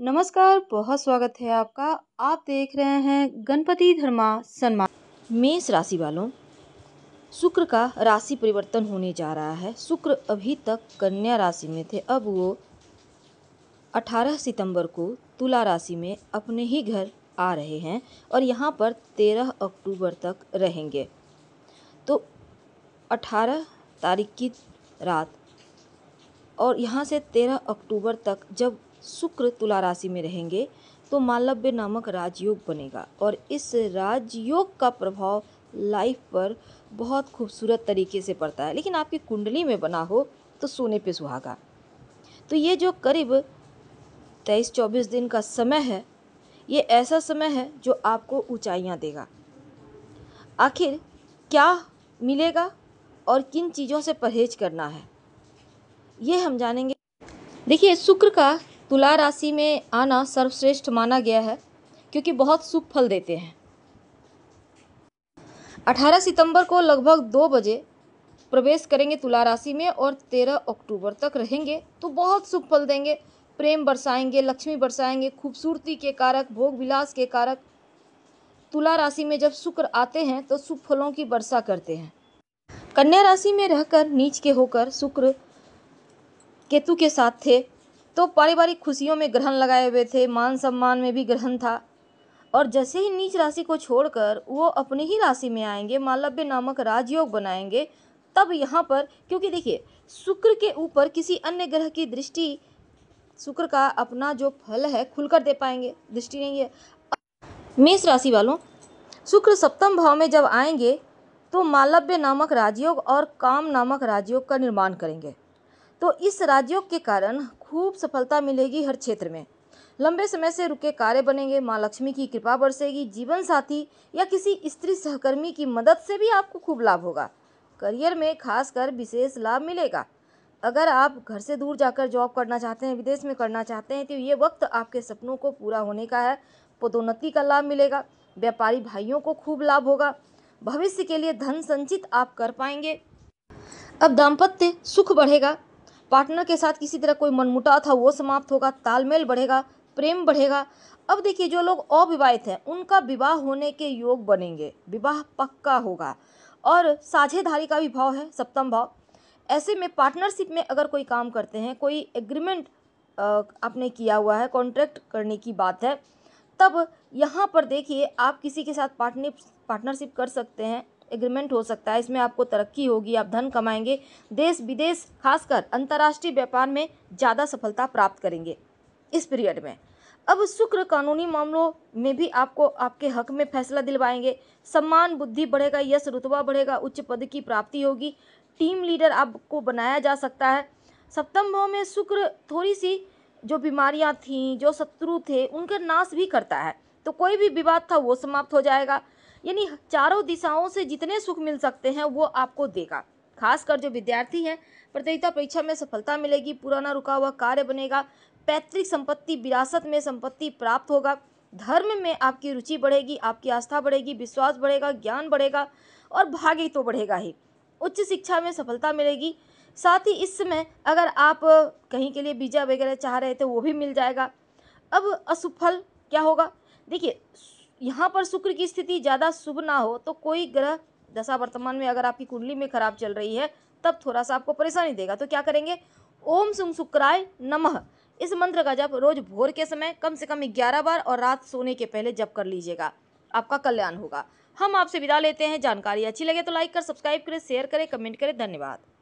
नमस्कार बहुत स्वागत है आपका आप देख रहे हैं गणपति धर्मा सन्मान मेष राशि वालों शुक्र का राशि परिवर्तन होने जा रहा है शुक्र अभी तक कन्या राशि में थे अब वो 18 सितंबर को तुला राशि में अपने ही घर आ रहे हैं और यहाँ पर 13 अक्टूबर तक रहेंगे तो 18 तारीख की रात और यहाँ से 13 अक्टूबर तक जब शुक्र तुला राशि में रहेंगे तो मालव्य नामक राजयोग बनेगा और इस राजयोग का प्रभाव लाइफ पर बहुत खूबसूरत तरीके से पड़ता है लेकिन आपकी कुंडली में बना हो तो सोने पे सुहागा तो ये जो करीब तेईस चौबीस दिन का समय है ये ऐसा समय है जो आपको ऊंचाइयां देगा आखिर क्या मिलेगा और किन चीज़ों से परहेज करना है ये हम जानेंगे देखिए शुक्र का तुला राशि में आना सर्वश्रेष्ठ माना गया है क्योंकि बहुत सुख फल देते हैं 18 सितंबर को लगभग दो बजे प्रवेश करेंगे तुला राशि में और 13 अक्टूबर तक रहेंगे तो बहुत सुख फल देंगे प्रेम बरसाएंगे लक्ष्मी बरसाएंगे खूबसूरती के कारक भोग विलास के कारक तुला राशि में जब शुक्र आते हैं तो सुख फलों की वर्षा करते हैं कन्या राशि में रहकर नीच के होकर शुक्र केतु के साथ थे तो पारिवारिक खुशियों में ग्रहण लगाए हुए थे मान सम्मान में भी ग्रहण था और जैसे ही नीच राशि को छोड़कर वो अपनी ही राशि में आएंगे मालव्य नामक राजयोग बनाएंगे तब यहाँ पर क्योंकि देखिए शुक्र के ऊपर किसी अन्य ग्रह की दृष्टि शुक्र का अपना जो फल है खुलकर दे पाएंगे दृष्टि नहीं है मेष राशि वालों शुक्र सप्तम भाव में जब आएंगे तो मालव्य नामक राजयोग और काम नामक राजयोग का निर्माण करेंगे तो इस राजयोग के कारण खूब सफलता मिलेगी हर क्षेत्र में लंबे समय से रुके कार्य बनेंगे माँ लक्ष्मी की कृपा बरसेगी जीवन साथी या किसी स्त्री सहकर्मी की मदद से भी आपको खूब लाभ होगा करियर में खासकर विशेष लाभ मिलेगा अगर आप घर से दूर जाकर जॉब करना चाहते हैं विदेश में करना चाहते हैं तो ये वक्त आपके सपनों को पूरा होने का है पदोन्नति का लाभ मिलेगा व्यापारी भाइयों को खूब लाभ होगा भविष्य के लिए धन संचित आप कर पाएंगे अब दाम्पत्य सुख बढ़ेगा पार्टनर के साथ किसी तरह कोई मनमुटाव था वो समाप्त होगा तालमेल बढ़ेगा प्रेम बढ़ेगा अब देखिए जो लोग अविवाहित हैं उनका विवाह होने के योग बनेंगे विवाह पक्का होगा और साझेदारी का भी भाव है सप्तम भाव ऐसे में पार्टनरशिप में अगर कोई काम करते हैं कोई एग्रीमेंट आपने किया हुआ है कॉन्ट्रैक्ट करने की बात है तब यहाँ पर देखिए आप किसी के साथ पार्टनर पार्टनरशिप कर सकते हैं एग्रीमेंट हो सकता है इसमें आपको तरक्की होगी आप धन कमाएंगे देश विदेश खासकर अंतर्राष्ट्रीय व्यापार में ज़्यादा सफलता प्राप्त करेंगे इस पीरियड में अब शुक्र कानूनी मामलों में भी आपको आपके हक में फैसला दिलवाएंगे सम्मान बुद्धि बढ़ेगा यश रुतबा बढ़ेगा उच्च पद की प्राप्ति होगी टीम लीडर आपको बनाया जा सकता है सप्तम भाव में शुक्र थोड़ी सी जो बीमारियां थीं जो शत्रु थे उनका नाश भी करता है तो कोई भी विवाद था वो समाप्त हो जाएगा यानी चारों दिशाओं से जितने सुख मिल सकते हैं वो आपको देगा खासकर जो विद्यार्थी हैं प्रतियोगिता परीक्षा में सफलता मिलेगी पुराना रुका हुआ कार्य बनेगा पैतृक संपत्ति विरासत में संपत्ति प्राप्त होगा धर्म में आपकी रुचि बढ़ेगी आपकी आस्था बढ़ेगी विश्वास बढ़ेगा ज्ञान बढ़ेगा और भाग्य तो बढ़ेगा ही उच्च शिक्षा में सफलता मिलेगी साथ ही इस समय अगर आप कहीं के लिए बीजा वगैरह चाह रहे थे वो भी मिल जाएगा अब असफल क्या होगा देखिए यहाँ पर शुक्र की स्थिति ज़्यादा शुभ ना हो तो कोई ग्रह दशा वर्तमान में अगर आपकी कुंडली में खराब चल रही है तब थोड़ा सा आपको परेशानी देगा तो क्या करेंगे ओम सुम शुक्राय नमः इस मंत्र का जप रोज भोर के समय कम से कम ग्यारह बार और रात सोने के पहले जप कर लीजिएगा आपका कल्याण होगा हम आपसे विदा लेते हैं जानकारी अच्छी लगे तो लाइक कर सब्सक्राइब करें शेयर करें कमेंट करें धन्यवाद